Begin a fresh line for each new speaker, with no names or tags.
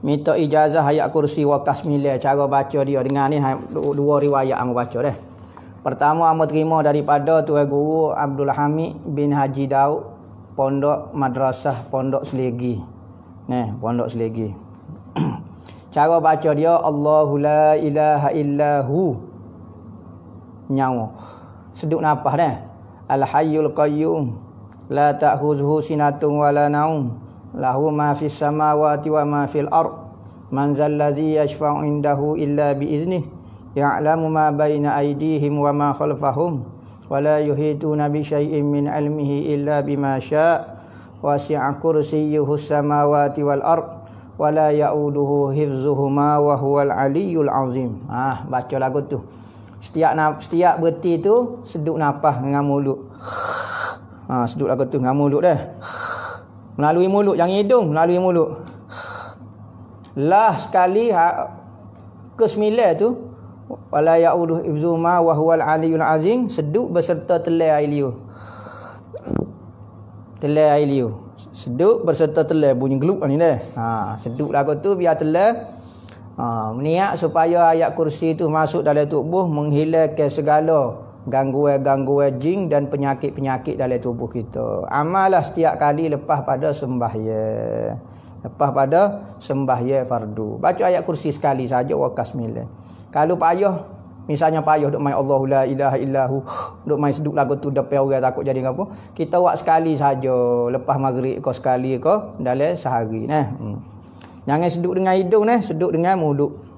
minta ijazah ayat kursi wa kasmila cara baca dia dengan ni dua riwayat amu baca deh pertama amu terima daripada tuan guru Abdul Hamid bin Haji Daud pondok madrasah pondok selegi nah pondok selegi cara baca dia Allahu la ilaha illahu nyawa seduk napas deh al hayyul qayyum la ta'khudhuhu sinatun wala naum lahu ma fis samawati wa ma fil ardh man zallazi yashfa'u indahu illa bi iznihi ya'lamu ma baina aydihim wa ma khalfahum wa la yuhituna bi shay'in min 'ilmihi illa bima syaa wa si'a kursiyyuhu samawati wal ardh wa la ya'uduhu hifzuhuma wa huwal 'aliyyul 'azim ah baca lagu tu setiap na setiap berhenti tu seduk nafas dengan mulut ah seduk lagu tu dengan mulut dah Melalui mulut, jangan hidung, melalui mulut. Lah sekali ha, ke sembilan tu wala yaudu ibzuma wa aliyul azim seduk berserta telai air liur. Telai air liur. Seduk berserta telai bunyi gelup ni dah. Ha, seduk lagu tu biar telai. Ha, niat supaya ayat kursi itu masuk dalam tubuh menghilangkan segala gangguan-gangguan jin dan penyakit-penyakit dalam tubuh kita. amalah setiap kali lepas pada sembahyang. Lepas pada sembahyang fardu. Baca ayat kursi sekali saja wakas milan. Kalau payah, misalnya payah duk main Allahu la ilaha illahu, duk main seduk lagu tu depan orang takut jadi apa. Kita buat sekali saja lepas maghrib kau sekali kau dalam sehari. Nah. Hmm. Jangan seduk dengan hidung, nah. seduk dengan mulut.